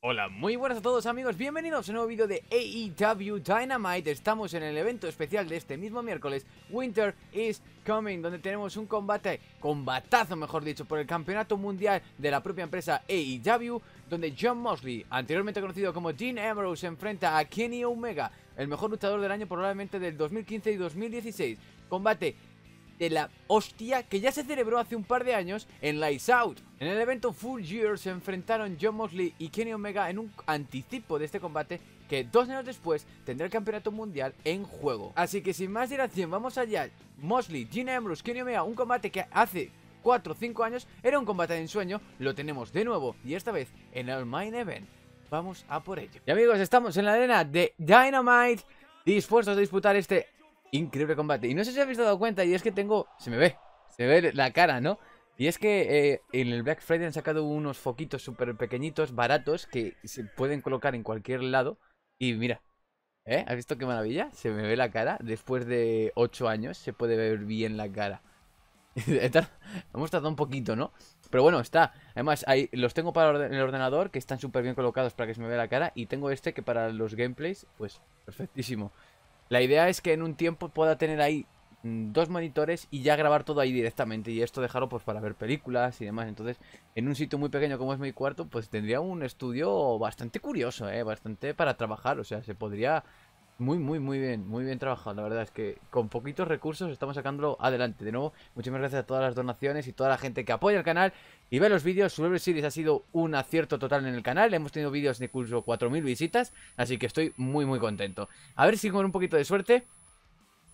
Hola, muy buenas a todos amigos, bienvenidos a un nuevo vídeo de AEW Dynamite Estamos en el evento especial de este mismo miércoles, Winter is Coming Donde tenemos un combate, combatazo mejor dicho, por el campeonato mundial de la propia empresa AEW Donde John Mosley, anteriormente conocido como Dean Ambrose, enfrenta a Kenny Omega El mejor luchador del año probablemente del 2015 y 2016 Combate de la hostia que ya se celebró hace un par de años en Lights Out. En el evento Full Year se enfrentaron John Mosley y Kenny Omega en un anticipo de este combate que dos años después tendrá el campeonato mundial en juego. Así que sin más dilación, vamos allá. Mosley, Gina Ambrose, Kenny Omega, un combate que hace 4 o 5 años era un combate de ensueño, lo tenemos de nuevo y esta vez en el Main Event. Vamos a por ello. Y amigos, estamos en la arena de Dynamite dispuestos a disputar este Increíble combate. Y no sé si habéis dado cuenta, y es que tengo... Se me ve, se ve la cara, ¿no? Y es que eh, en el Black Friday han sacado unos foquitos súper pequeñitos, baratos, que se pueden colocar en cualquier lado. Y mira, ¿eh? ¿Has visto qué maravilla? Se me ve la cara. Después de 8 años se puede ver bien la cara. Hemos tardado un poquito, ¿no? Pero bueno, está. Además, los tengo para el ordenador, que están súper bien colocados para que se me vea la cara. Y tengo este que para los gameplays, pues, perfectísimo. La idea es que en un tiempo pueda tener ahí mm, dos monitores y ya grabar todo ahí directamente y esto dejarlo pues para ver películas y demás entonces en un sitio muy pequeño como es mi cuarto pues tendría un estudio bastante curioso ¿eh? bastante para trabajar o sea se podría muy, muy, muy bien, muy bien trabajado. La verdad es que con poquitos recursos estamos sacándolo adelante. De nuevo, muchísimas gracias a todas las donaciones y toda la gente que apoya el canal y ve los vídeos. Survivor Series ha sido un acierto total en el canal. Hemos tenido vídeos de incluso 4.000 visitas, así que estoy muy, muy contento. A ver si con un poquito de suerte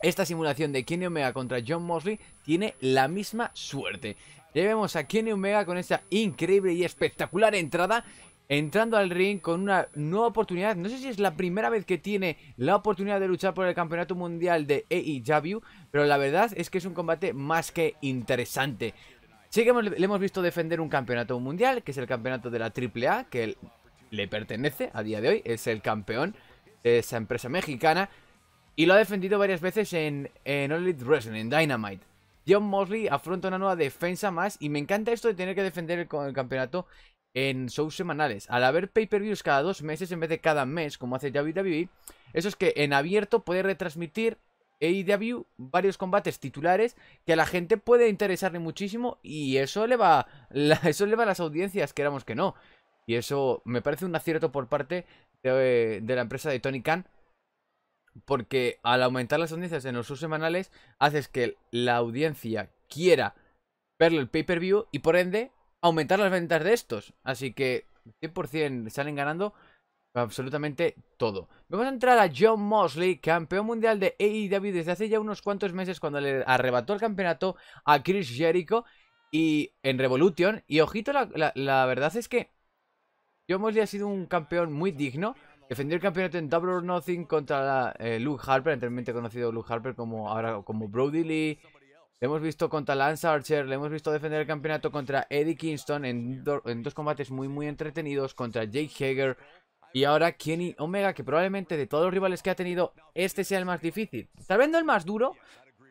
esta simulación de Kenny Omega contra John Mosley tiene la misma suerte. Ya a Kenny Omega con esa increíble y espectacular entrada entrando al ring con una nueva oportunidad. No sé si es la primera vez que tiene la oportunidad de luchar por el campeonato mundial de AEW, pero la verdad es que es un combate más que interesante. Sí que le hemos visto defender un campeonato mundial, que es el campeonato de la AAA, que le pertenece a día de hoy, es el campeón de esa empresa mexicana, y lo ha defendido varias veces en, en All Elite Wrestling, en Dynamite. John Mosley afronta una nueva defensa más y me encanta esto de tener que defender el, el campeonato en shows semanales. Al haber pay-per-views cada dos meses en vez de cada mes, como hace WWE, eso es que en abierto puede retransmitir AEW varios combates titulares que a la gente puede interesarle muchísimo y eso le va, eso le a las audiencias, queramos que no. Y eso me parece un acierto por parte de, la empresa de Tony Khan. Porque al aumentar las audiencias en los shows semanales, haces que la audiencia quiera verlo el pay-per-view y por ende aumentar las ventas de estos. Así que 100% salen ganando absolutamente todo. Vamos a entrar a John Mosley, campeón mundial de AEW desde hace ya unos cuantos meses cuando le arrebató el campeonato a Chris Jericho y en Revolution. Y ojito, la, verdad es que John Mosley ha sido un campeón muy digno. Defendió el campeonato en Double or Nothing contra eh, Luke Harper, anteriormente conocido Luke Harper como ahora como Brody Lee, le hemos visto contra Lance Archer, le hemos visto defender el campeonato contra Eddie Kingston en, dos combates muy muy entretenidos contra Jake Hager. Y ahora Kenny Omega, que probablemente de todos los rivales que ha tenido, este sea el más difícil. Tal vez no el más duro,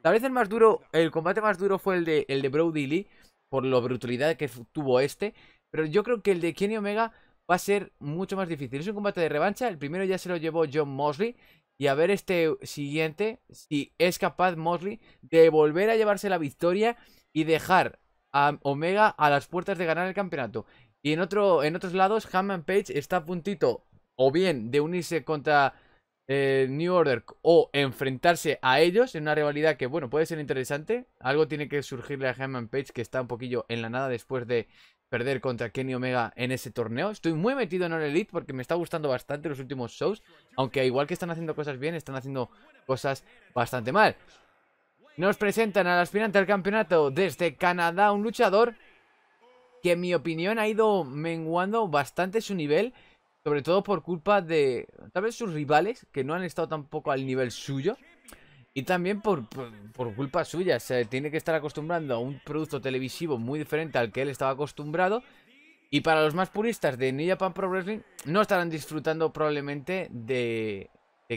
tal vez el más duro, el combate más duro fue el de, el de Brody Lee, por la brutalidad que tuvo este. Pero yo creo que el de Kenny Omega va a ser mucho más difícil. Es un combate de revancha, el primero ya se lo llevó John Mosley y a ver este siguiente si es capaz Mosley de volver a llevarse la victoria y dejar a Omega a las puertas de ganar el campeonato. Y en, otro, en otros lados, Hammond Page está a puntito o bien de unirse contra eh, New Order o enfrentarse a ellos en una rivalidad que, bueno, puede ser interesante. Algo tiene que surgirle a Hammond Page que está un poquillo en la nada después de perder contra Kenny Omega en ese torneo. Estoy muy metido en el Elite porque me está gustando bastante los últimos shows. Aunque igual que están haciendo cosas bien, están haciendo cosas bastante mal. Nos presentan al aspirante al campeonato desde Canadá, un luchador que en mi opinión ha ido menguando bastante su nivel. Sobre todo por culpa de tal vez sus rivales que no han estado tampoco al nivel suyo. Y también por, culpa suya, se tiene que estar acostumbrando a un producto televisivo muy diferente al que él estaba acostumbrado. Y para los más puristas de New Japan Pro Wrestling, no estarán disfrutando probablemente de,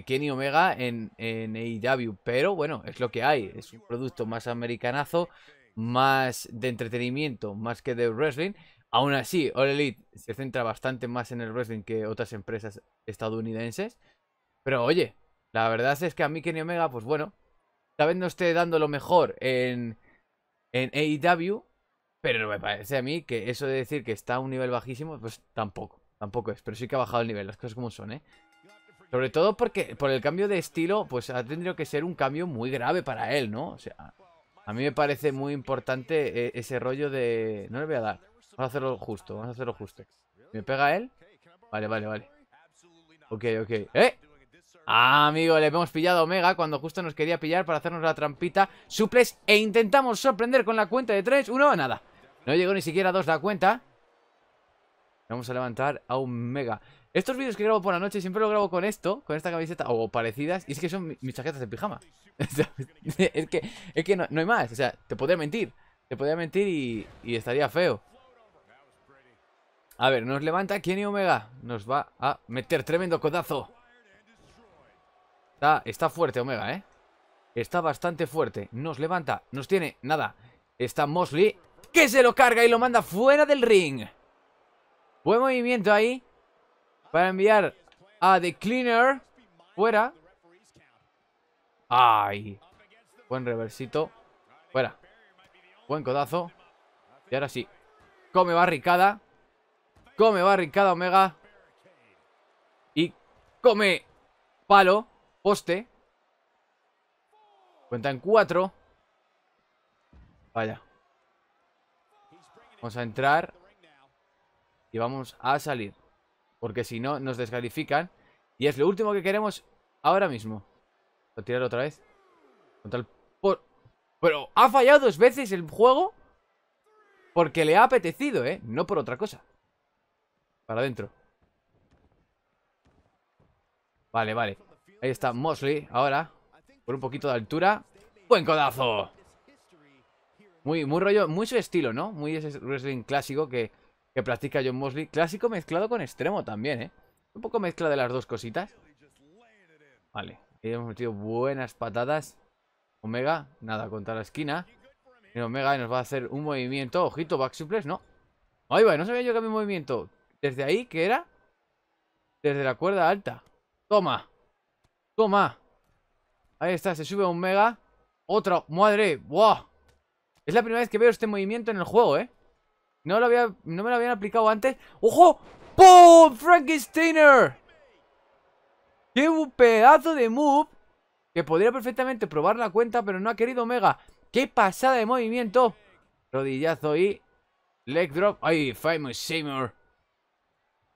Kenny Omega en, en AEW. Pero bueno, es lo que hay. Es un producto más americanazo, más de entretenimiento, más que de wrestling. Aún así, All Elite se centra bastante más en el wrestling que otras empresas estadounidenses. Pero oye, la verdad es que a mí Kenny Omega, pues bueno, tal vez no esté dando lo mejor en, en AEW, pero no me parece a mí que eso de decir que está a un nivel bajísimo, pues tampoco, tampoco es. Pero sí que ha bajado el nivel, las cosas como son, ¿eh? Sobre todo porque por el cambio de estilo, pues ha tenido que ser un cambio muy grave para él, ¿no? O sea, a mí me parece muy importante eh, ese rollo de... No le voy a dar. Vamos a hacerlo justo, vamos a hacerlo justo. ¿Me pega él? Vale, vale, vale. Ok, ok. ¡Eh! Ah, amigo, le hemos pillado a Omega cuando justo nos quería pillar para hacernos la trampita. Suples e intentamos sorprender con la cuenta de 3, 1, nada. No llegó ni siquiera a 2 la cuenta. Vamos a levantar a Omega. Estos vídeos que grabo por la noche siempre lo grabo con esto, con esta camiseta o parecidas. Y es que son mis chaquetas de pijama. es que, no, hay más. O sea, te podría mentir. Te podría mentir y, estaría feo. A ver, nos levanta ¿quién y Omega. Nos va a meter tremendo codazo. Está, fuerte Omega, ¿eh? Está bastante fuerte. Nos levanta. Nos tiene. Nada. Está Mosley. Que se lo carga y lo manda fuera del ring. Buen movimiento ahí. Para enviar a The Cleaner. Fuera. Ay. Buen reversito. Fuera. Buen codazo. Y ahora sí. Come barricada. Come barricada Omega. Y come palo. Poste. Cuenta en cuatro. Vaya. Vamos a entrar. Y vamos a salir. Porque si no, nos descalifican. Y es lo último que queremos ahora mismo. a tirar otra vez. Pero ha fallado dos veces el juego. Porque le ha apetecido, ¿eh? No por otra cosa. Para adentro. Vale, vale. Ahí está Mosley ahora. Por un poquito de altura. ¡Buen codazo! Muy, muy rollo, muy su estilo, ¿no? Muy ese wrestling clásico que, practica John Mosley. Clásico mezclado con extremo también, ¿eh? Un poco mezcla de las dos cositas. Vale, ahí hemos metido buenas patadas. Omega, nada, contra la esquina. Y Omega nos va a hacer un movimiento. Ojito, back suplex, no. Ahí va, no sabía yo que había un movimiento. Desde ahí, ¿qué era? Desde la cuerda alta. Toma. Toma. Ahí está, se sube Omega un mega. Otro. Madre. ¡Buah! Es la primera vez que veo este movimiento en el juego, ¿eh? No, me lo habían aplicado antes. ¡Ojo! ¡Pum! ¡Frankensteiner! ¡Qué un pedazo de move! Que podría perfectamente probar la cuenta, pero no ha querido Omega. ¡Qué pasada de movimiento! Rodillazo y leg drop. ¡Ay! Famous Seymour.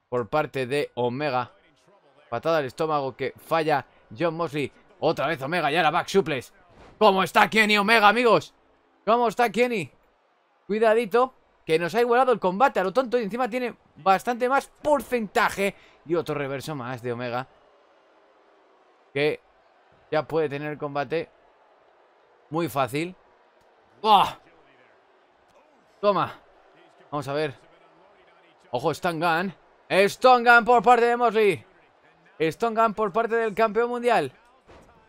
Por parte de Omega. Patada al estómago que falla John Mosley. Otra vez Omega y ahora back suples ¿Cómo está Kenny Omega, amigos? ¿Cómo está Kenny? Cuidadito, que nos ha igualado el combate a lo tonto y encima tiene bastante más porcentaje y otro reverso más de Omega. Que ya puede tener combate muy fácil. Toma. Vamos a ver. Ojo, Stone Gun por parte de Mosley. Stone Gun por parte del campeón mundial.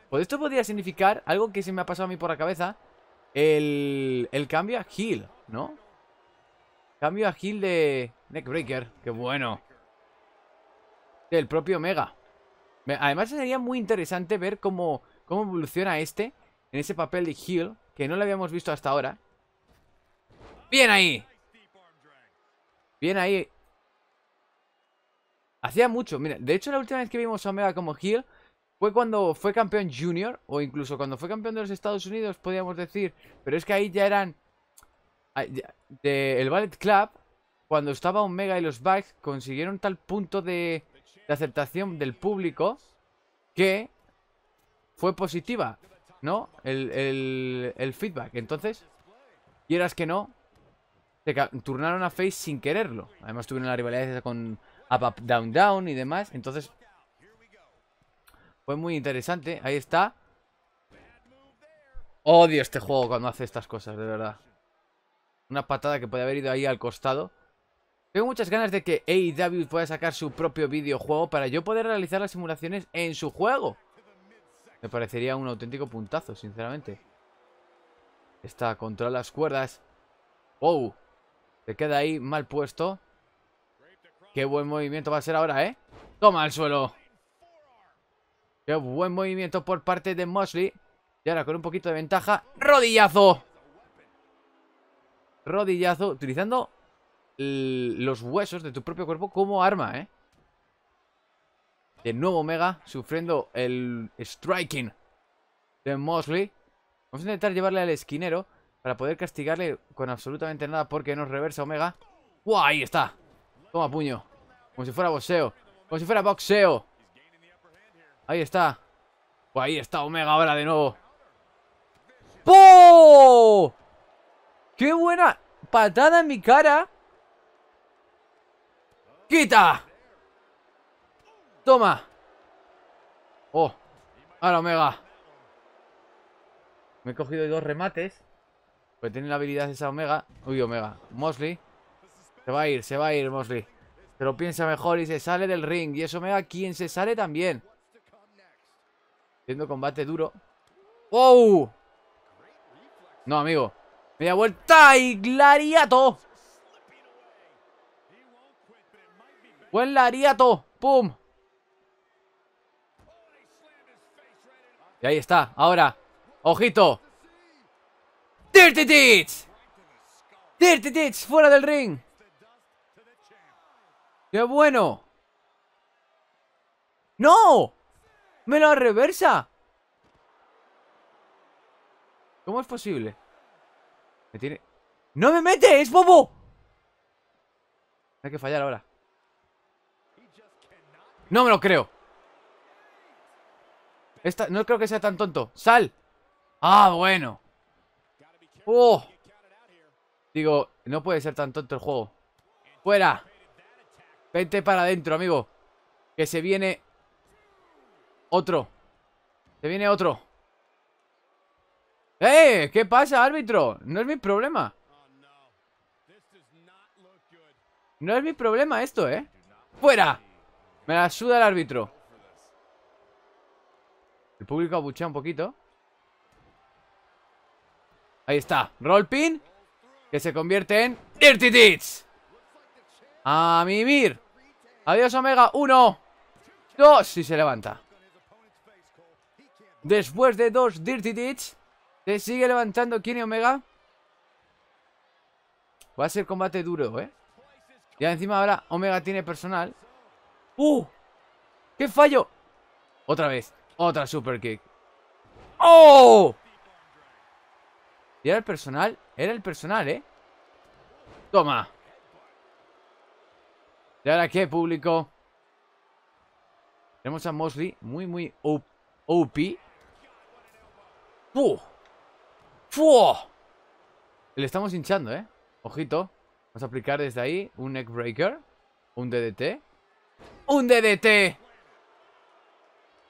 Pues esto podría significar algo que se me ha pasado a mí por la cabeza. El, el cambio a Heal, ¿no? Cambio a Heal de Neckbreaker. Qué bueno. Del propio Mega. Además sería muy interesante ver cómo, cómo evoluciona este en ese papel de Heal que no lo habíamos visto hasta ahora. ¡Bien ahí! Bien ahí Hacía mucho, mira, de hecho la última vez que vimos a Omega como heel fue cuando fue campeón junior, o incluso cuando fue campeón de los Estados Unidos, podríamos decir, pero es que ahí ya eran del el Ballet Club, cuando estaba Omega y los Bucks consiguieron tal punto de, aceptación del público que fue positiva, ¿no? El, feedback. Entonces, quieras que no, se turnaron a Face sin quererlo. Además tuvieron la rivalidad con Up, up, down, down y demás. Entonces, fue muy interesante. Ahí está. Odio este juego cuando hace estas cosas, de verdad. Una patada que puede haber ido ahí al costado. Tengo muchas ganas de que AEW pueda sacar su propio videojuego para yo poder realizar las simulaciones en su juego. Me parecería un auténtico puntazo, sinceramente. Está contra las cuerdas. ¡Wow! Se queda ahí mal puesto. Qué buen movimiento va a ser ahora, ¿eh? Toma al suelo. Qué buen movimiento por parte de Mosley. Y ahora con un poquito de ventaja. ¡Rodillazo! Rodillazo. Utilizando los huesos de tu propio cuerpo como arma, ¿eh? De nuevo Omega sufriendo el striking de Mosley. Vamos a intentar llevarle al esquinero para poder castigarle con absolutamente nada porque nos reversa Omega. ¡Wow! Ahí está. Toma puño. Como si fuera boxeo. Como si fuera boxeo. Ahí está. Pues ahí está Omega ahora de nuevo. ¡Po! ¡Qué buena patada en mi cara! ¡Quita! ¡Toma! ¡Oh! ¡Ahora Omega! Me he cogido dos remates. Pues tiene la habilidad esa Omega. Uy, Omega. Mosley. Se va a ir, se va a ir Mosley. Pero piensa mejor y se sale del ring. Y eso me da quien se sale también. Haciendo combate duro. ¡Wow! No, amigo. Media vuelta y glariato. Buen lariato. ¡Pum! Y ahí está. Ahora. Ojito. Dirty Tits. Dirty Tits fuera del ring. ¡Qué bueno! ¡No! ¡Me lo reversa! ¿Cómo es posible? Me tiene... ¡No me mete! ¡Es bobo! Hay que fallar ahora No me lo creo Esta... No creo que sea tan tonto ¡Sal! ¡Ah, bueno! ¡Oh! Digo, no puede ser tan tonto el juego ¡Fuera! Vente para adentro, amigo. Que se viene otro. Se viene otro. ¡Eh! ¿Qué pasa, árbitro? No es mi problema. No es mi problema esto, ¿eh? ¡Fuera! Me la suda el árbitro. El público abuchea un poquito. Ahí está. Roll pin. Que se convierte en... Dirty A mimir. Adiós, Omega. Uno. Dos. Y se levanta. Después de dos Dirty Ditch. Se sigue levantando Kenny Omega. Va a ser combate duro, ¿eh? Y encima ahora Omega tiene personal. ¡Uh! ¡Qué fallo! Otra vez. Otra super kick. ¡Oh! Y era el personal. Era el personal, ¿eh? Toma. ¿Y ahora qué, público? Tenemos a Mosley muy, muy OP. ¡Fu! ¡Fu! Le estamos hinchando, ¿eh? Ojito. Vamos a aplicar desde ahí un neck breaker. Un DDT. ¡Un DDT!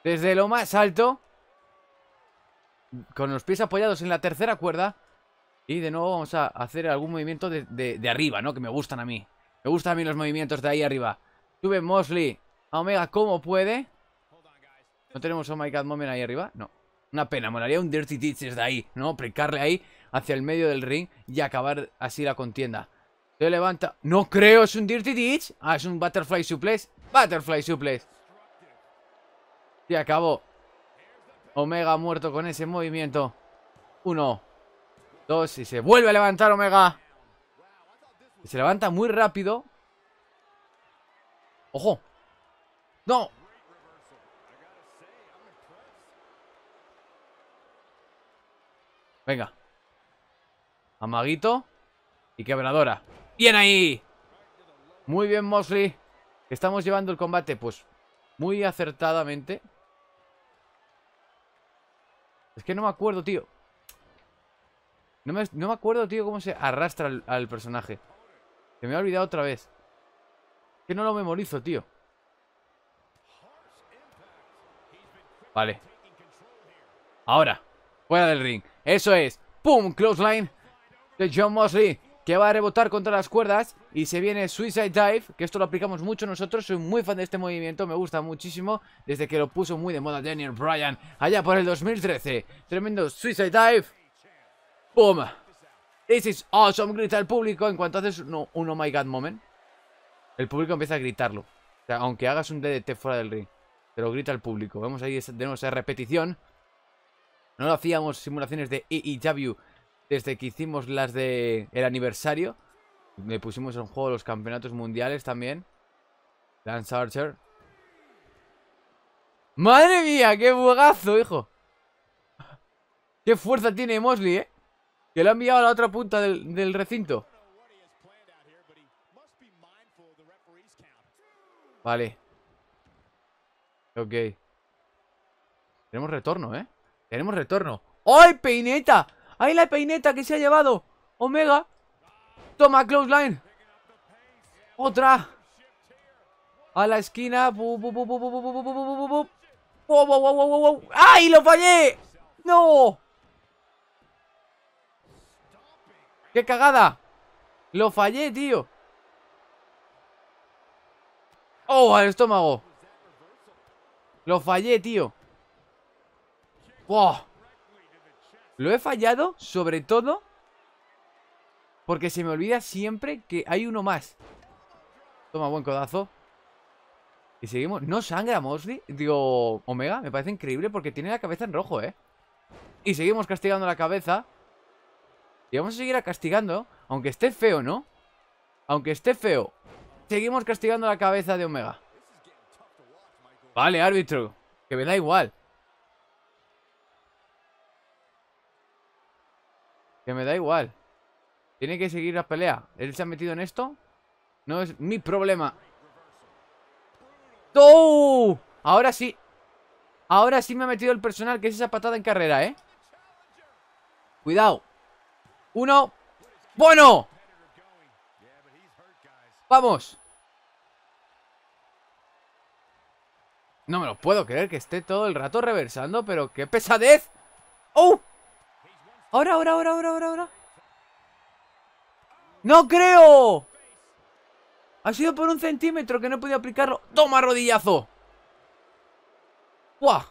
Desde lo más alto. Con los pies apoyados en la tercera cuerda. Y de nuevo vamos a hacer algún movimiento de arriba, ¿no? Que me gustan a mí. Me gustan a mí los movimientos de ahí arriba. Sube Mosley a Omega como puede. ¿No tenemos Oh My God Moment ahí arriba? No. Una pena, molaría un Dirty Ditch desde ahí, ¿no? Precarle ahí hacia el medio del ring y acabar así la contienda. Se levanta. No creo, es un Dirty Ditch. Ah, es un Butterfly Suplex. Butterfly Suplex. Y acabó. Omega muerto con ese movimiento. Uno, dos y se vuelve a levantar Omega. Se levanta muy rápido. ¡Ojo! ¡No! Venga. Amaguito. Y quebradora. ¡Bien ahí! Muy bien, Mosley. Estamos llevando el combate, pues, muy acertadamente. Es que no me acuerdo, tío. No me, acuerdo, tío, cómo se arrastra al personaje. Que me ha olvidado otra vez. Que no lo memorizo, tío. Vale. Ahora. Fuera del ring. Eso es. ¡Pum! Close line de John Mosley. Que va a rebotar contra las cuerdas. Y se viene Suicide Dive. Que esto lo aplicamos mucho nosotros. Soy muy fan de este movimiento. Me gusta muchísimo. Desde que lo puso muy de moda Daniel Bryan. Allá por el 2013. Tremendo Suicide Dive. ¡Pum! This is oh, awesome, grita el público en cuanto haces un, oh my god moment. El público empieza a gritarlo. O sea, aunque hagas un DDT fuera del ring. Pero grita el público. Vemos ahí, tenemos esa repetición. No lo hacíamos simulaciones de EEW desde que hicimos las de el aniversario. Le pusimos en juego los campeonatos mundiales también. Lance Archer. ¡Madre mía! ¡Qué bugazo, hijo! ¡Qué fuerza tiene Mosley, eh! Que lo ha enviado a la otra punta del, recinto. Vale. Ok. Tenemos retorno, ¿eh? Tenemos retorno. ¡Ay, peineta! ¡Ahí la peineta que se ha llevado! Omega. Toma, close line. Otra. A la esquina. ¡Ay, lo fallé! ¡No! ¡Qué cagada! Lo fallé, tío. ¡Oh, al estómago! Lo fallé, tío. ¡Wow! Lo he fallado, sobre todo, porque se me olvida siempre que hay uno más. Toma, buen codazo. Y seguimos. No sangra Mosley. Digo, Omega. Me parece increíble porque tiene la cabeza en rojo, ¿eh? Y seguimos castigando la cabeza. Y vamos a seguir a castigando, aunque esté feo, ¿no? Aunque esté feo. Seguimos castigando la cabeza de Omega. Vale, árbitro. Que me da igual. Que me da igual. Tiene que seguir la pelea. Él se ha metido en esto. No es mi problema. ¡Oh! Ahora sí. Ahora sí me ha metido el personal, que es esa patada en carrera, ¿eh? Cuidado. Uno. ¡Bueno! ¡Vamos! No me lo puedo creer que esté todo el rato reversando, pero qué pesadez. ¡Oh! Ahora, ahora, ahora, ahora, ahora, ahora. ¡No creo! Ha sido por un centímetro que no he podido aplicarlo. ¡Toma, rodillazo! ¡Buah!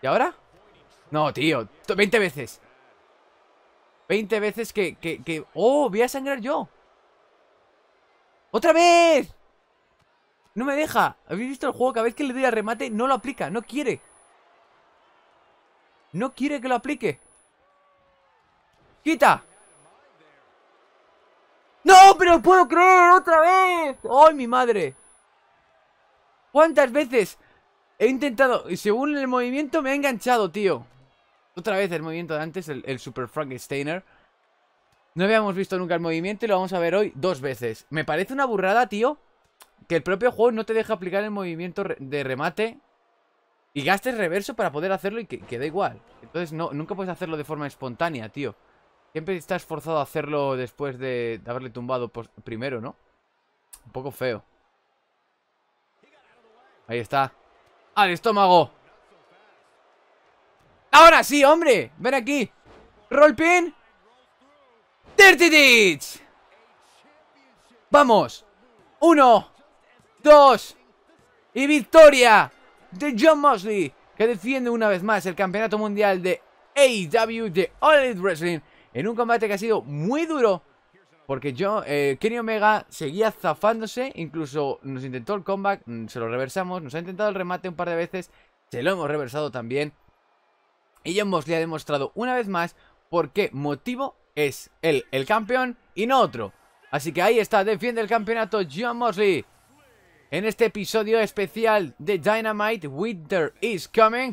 ¿Y ahora? No, tío. 20 veces. Veinte veces que, que, que... ¡Oh! Voy a sangrar yo ¡Otra vez! No me deja ¿Habéis visto el juego? Cada vez que le doy al remate no lo aplica No quiere No quiere que lo aplique ¡Quita! ¡No! ¡Pero puedo creer! ¡Otra vez! ¡Ay, mi madre! ¿Cuántas veces he intentado? Y según el movimiento me ha enganchado, tío otra vez el movimiento de antes, el, el Super Frankensteiner. No habíamos visto nunca el movimiento y lo vamos a ver hoy dos veces. Me parece una burrada, tío, que el propio juego no te deja aplicar el movimiento de remate y gastes reverso para poder hacerlo y que, da igual. Entonces no, nunca puedes hacerlo de forma espontánea, tío. Siempre estás forzado a hacerlo después de, de haberle tumbado primero, ¿no? Un poco feo. Ahí está. ¡Al estómago! Ahora sí, hombre. Ven aquí. Roll pin. Dirty Vamos. Uno. Dos. Y victoria de John Mosley. Que defiende una vez más el campeonato mundial de AEW de All Elite Wrestling. En un combate que ha sido muy duro. Porque yo, eh, Kenny Omega seguía zafándose. Incluso nos intentó el comeback. Mm, se lo reversamos. Nos ha intentado el remate un par de veces. Se lo hemos reversado también. Y John Mosley ha demostrado una vez más por qué motivo es él el campeón y no otro. Así que ahí está, defiende el campeonato John Mosley. En este episodio especial de Dynamite, Winter is Coming.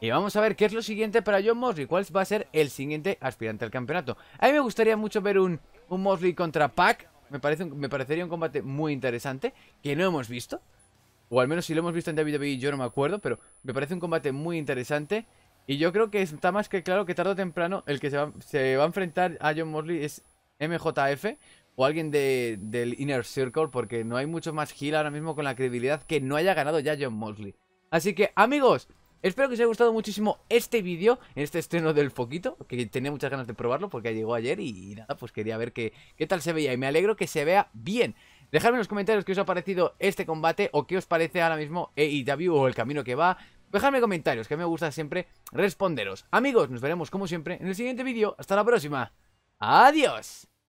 Y vamos a ver qué es lo siguiente para John Mosley. ¿Cuál va a ser el siguiente aspirante al campeonato? A mí me gustaría mucho ver un, un Mosley contra Pac. Me, parece me parecería un combate muy interesante que no hemos visto. O al menos si lo hemos visto en WWE yo no me acuerdo, pero me parece un combate muy interesante. Y yo creo que está más que claro que tarde o temprano el que se va, se va a enfrentar a John Mosley es MJF o alguien del Inner Circle, porque no hay mucho más gil ahora mismo con la credibilidad que no haya ganado ya John Mosley. Así que, amigos, espero que os haya gustado muchísimo este vídeo, este estreno del Foquito, que tenía muchas ganas de probarlo porque llegó ayer y, nada, pues quería ver qué, qué tal se veía y me alegro que se vea bien. Dejadme en los comentarios qué os ha parecido este combate o qué os parece ahora mismo EIW o el camino que va. Dejadme comentarios, que me gusta siempre responderos. Amigos, nos veremos como siempre en el siguiente vídeo. Hasta la próxima. Adiós.